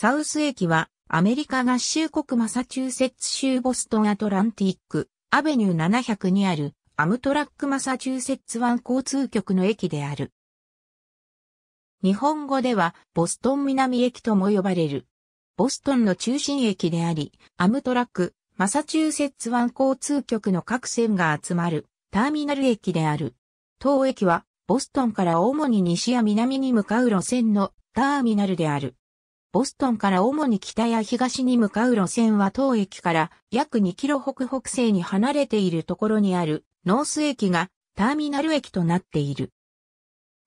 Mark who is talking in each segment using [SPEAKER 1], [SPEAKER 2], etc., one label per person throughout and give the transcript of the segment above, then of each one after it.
[SPEAKER 1] サウス駅はアメリカ合衆国マサチューセッツ州ボストンアトランティックアベニュー700にあるアムトラックマサチューセッツ湾交通局の駅である。日本語ではボストン南駅とも呼ばれる。ボストンの中心駅であり、アムトラック、マサチューセッツ湾交通局の各線が集まるターミナル駅である。当駅はボストンから主に西や南に向かう路線のターミナルである。ボストンから主に北や東に向かう路線は当駅から約2キロ北北西に離れているところにあるノース駅がターミナル駅となっている。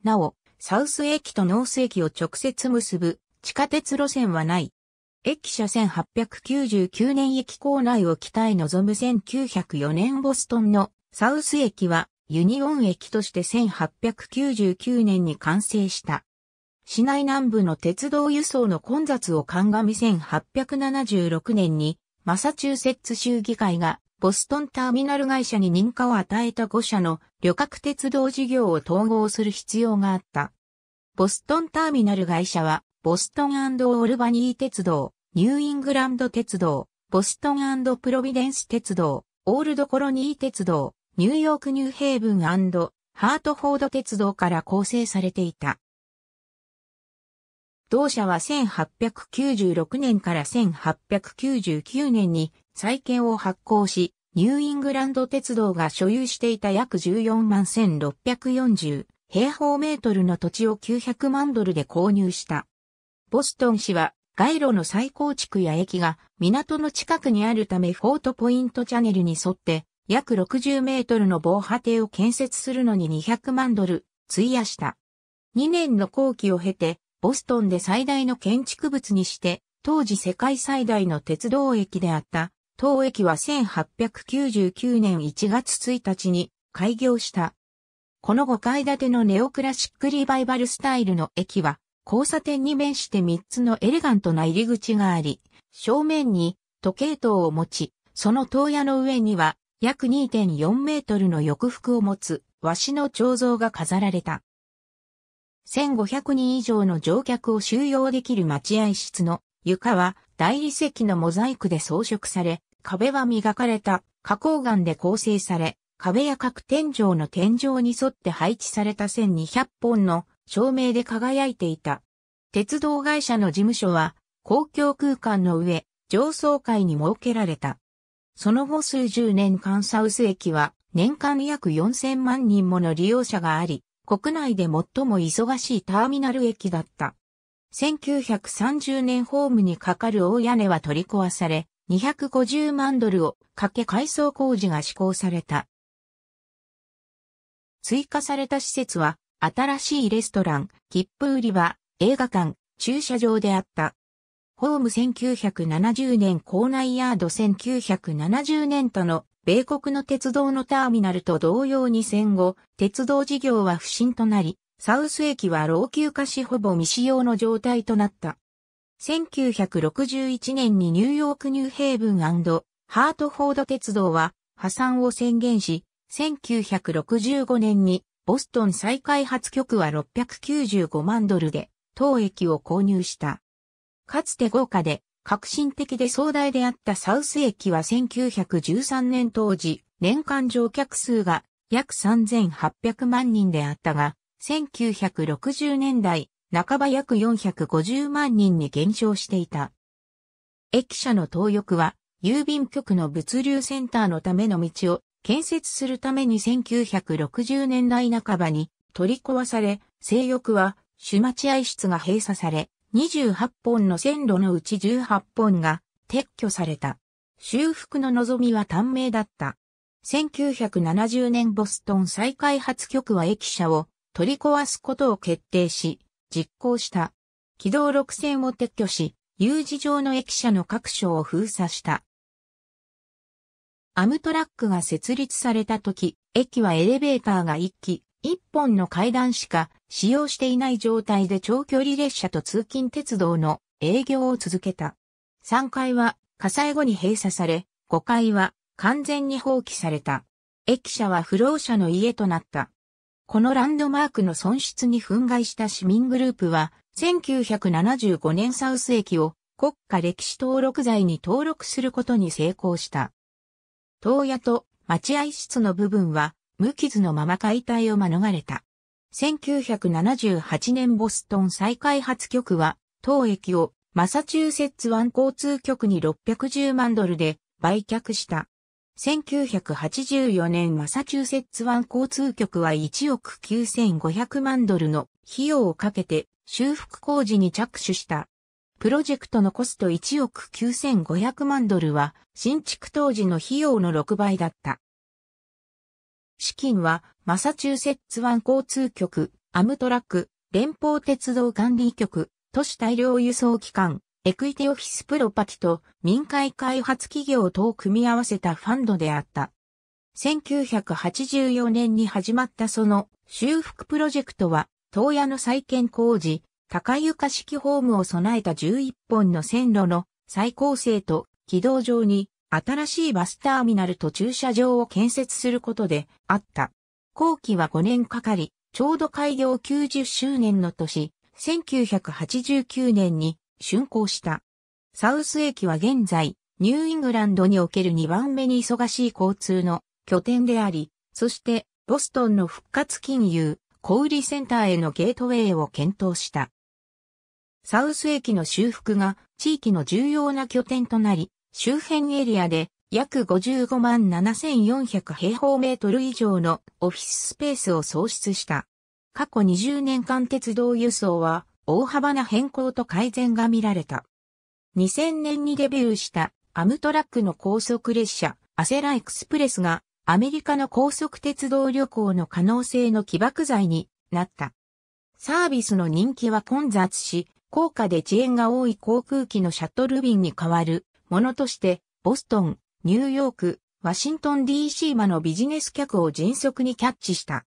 [SPEAKER 1] なお、サウス駅とノース駅を直接結ぶ地下鉄路線はない。駅舎1899年駅構内を北へ望む1904年ボストンのサウス駅はユニオン駅として1899年に完成した。市内南部の鉄道輸送の混雑を鑑み1876年にマサチューセッツ州議会がボストンターミナル会社に認可を与えた5社の旅客鉄道事業を統合する必要があった。ボストンターミナル会社はボストンオルバニー鉄道、ニューイングランド鉄道、ボストンプロビデンス鉄道、オールドコロニー鉄道、ニューヨークニューヘイブンハートフォード鉄道から構成されていた。同社は1896年から1899年に債券を発行し、ニューイングランド鉄道が所有していた約14万1640平方メートルの土地を900万ドルで購入した。ボストン市は街路の再構築や駅が港の近くにあるためフォートポイントチャネルに沿って約60メートルの防波堤を建設するのに200万ドル費やした。2年の工期を経てボストンで最大の建築物にして、当時世界最大の鉄道駅であった、当駅は1899年1月1日に開業した。この5階建てのネオクラシックリバイバルスタイルの駅は、交差点に面して3つのエレガントな入り口があり、正面に時計塔を持ち、その塔屋の上には約2.4メートルの翼幅を持つ和紙の彫像が飾られた。1500人以上の乗客を収容できる待合室の床は大理石のモザイクで装飾され、壁は磨かれた花崗岩で構成され、壁や各天井の天井に沿って配置された1200本の照明で輝いていた。鉄道会社の事務所は公共空間の上、上層階に設けられた。その後数十年間サウス駅は年間約4000万人もの利用者があり、国内で最も忙しいターミナル駅だった。1930年ホームにかかる大屋根は取り壊され、250万ドルをかけ改装工事が施行された。追加された施設は、新しいレストラン、切符売り場、映画館、駐車場であった。ホーム1970年校内ヤード1970年との米国の鉄道のターミナルと同様に戦後、鉄道事業は不振となり、サウス駅は老朽化しほぼ未使用の状態となった。1961年にニューヨークニューヘイブンハートフォード鉄道は破産を宣言し、1965年にボストン再開発局は695万ドルで当駅を購入した。かつて豪華で革新的で壮大であったサウス駅は1913年当時、年間乗客数が約3800万人であったが、1960年代半ば約450万人に減少していた。駅舎の東翼は、郵便局の物流センターのための道を建設するために1960年代半ばに取り壊され、西翼は主待合室が閉鎖され、28本の線路のうち18本が撤去された。修復の望みは短命だった。1970年ボストン再開発局は駅舎を取り壊すことを決定し、実行した。軌道6線を撤去し、有事上の駅舎の各所を封鎖した。アムトラックが設立された時、駅はエレベーターが1機、1本の階段しか使用していない状態で長距離列車と通勤鉄道の営業を続けた。3階は火災後に閉鎖され、5階は完全に放棄された。駅舎は不老者の家となった。このランドマークの損失に憤慨した市民グループは、1975年サウス駅を国家歴史登録財に登録することに成功した。東野と待合室の部分は無傷のまま解体を免れた。1978年ボストン再開発局は、当駅をマサチューセッツ湾交通局に610万ドルで売却した。1984年マサチューセッツ湾交通局は1億9500万ドルの費用をかけて修復工事に着手した。プロジェクトのコスト1億9500万ドルは新築当時の費用の6倍だった。資金は、マサチューセッツ湾交通局、アムトラック、連邦鉄道管理局、都市大量輸送機関、エクイティオフィスプロパティと民間開発企業等を組み合わせたファンドであった。1984年に始まったその修復プロジェクトは、東屋の再建工事、高床式ホームを備えた11本の線路の再構成と軌道上に新しいバスターミナルと駐車場を建設することであった。後期は5年かかり、ちょうど開業90周年の年、1989年に竣工した。サウス駅は現在、ニューイングランドにおける2番目に忙しい交通の拠点であり、そしてボストンの復活金融、小売センターへのゲートウェイを検討した。サウス駅の修復が地域の重要な拠点となり、周辺エリアで約55万7400平方メートル以上のオフィススペースを創出した。過去20年間鉄道輸送は大幅な変更と改善が見られた。2000年にデビューしたアムトラックの高速列車アセラエクスプレスがアメリカの高速鉄道旅行の可能性の起爆剤になった。サービスの人気は混雑し、高価で遅延が多い航空機のシャトル便に変わるものとして、ボストン、ニューヨーク、ワシントン DC まのビジネス客を迅速にキャッチした。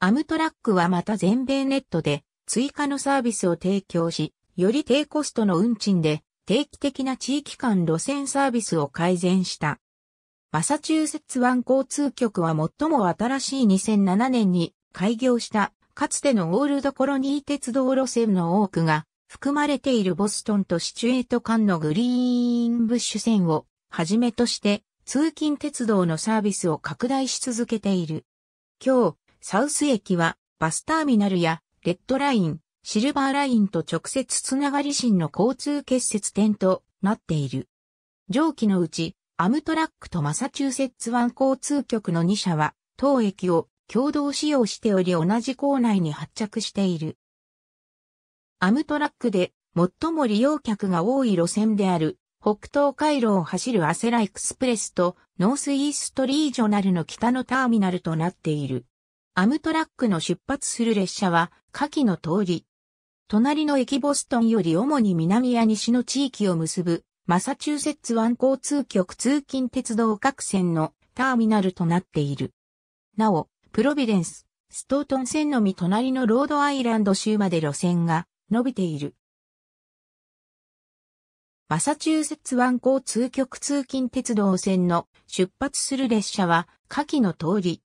[SPEAKER 1] アムトラックはまた全米ネットで追加のサービスを提供し、より低コストの運賃で定期的な地域間路線サービスを改善した。マサチューセッツ湾交通局は最も新しい2007年に開業したかつてのオールドコロニー鉄道路線の多くが含まれているボストンとシチュエート間のグリーンブッシュ線をはじめとして通勤鉄道のサービスを拡大し続けている。今日、サウス駅はバスターミナルやレッドライン、シルバーラインと直接つながり新の交通結節点となっている。上記のうち、アムトラックとマサチューセッツ湾交通局の2社は、当駅を共同使用しており同じ構内に発着している。アムトラックで最も利用客が多い路線である北東回路を走るアセラエクスプレスとノースイーストリージョナルの北のターミナルとなっている。アムトラックの出発する列車は下記の通り。隣の駅ボストンより主に南や西の地域を結ぶマサチューセッツ湾交通局通勤鉄道各線のターミナルとなっている。なお、プロビデンス、ストートン線のみ隣のロードアイランド州まで路線が伸びている。マサチューセッツ湾交通局通勤鉄道線の出発する列車は下記の通り。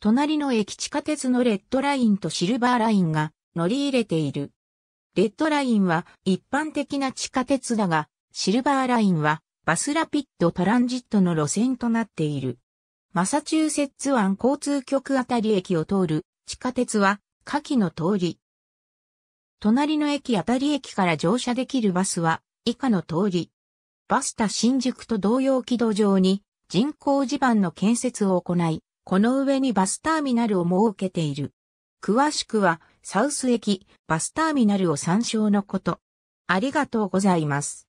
[SPEAKER 1] 隣の駅地下鉄のレッドラインとシルバーラインが乗り入れている。レッドラインは一般的な地下鉄だが、シルバーラインはバスラピッドトランジットの路線となっている。マサチューセッツ湾交通局あたり駅を通る地下鉄は下記の通り。隣の駅あたり駅から乗車できるバスは、以下の通り。バスタ新宿と同様軌道上に人工地盤の建設を行い、この上にバスターミナルを設けている。詳しくは、サウス駅、バスターミナルを参照のこと。ありがとうございます。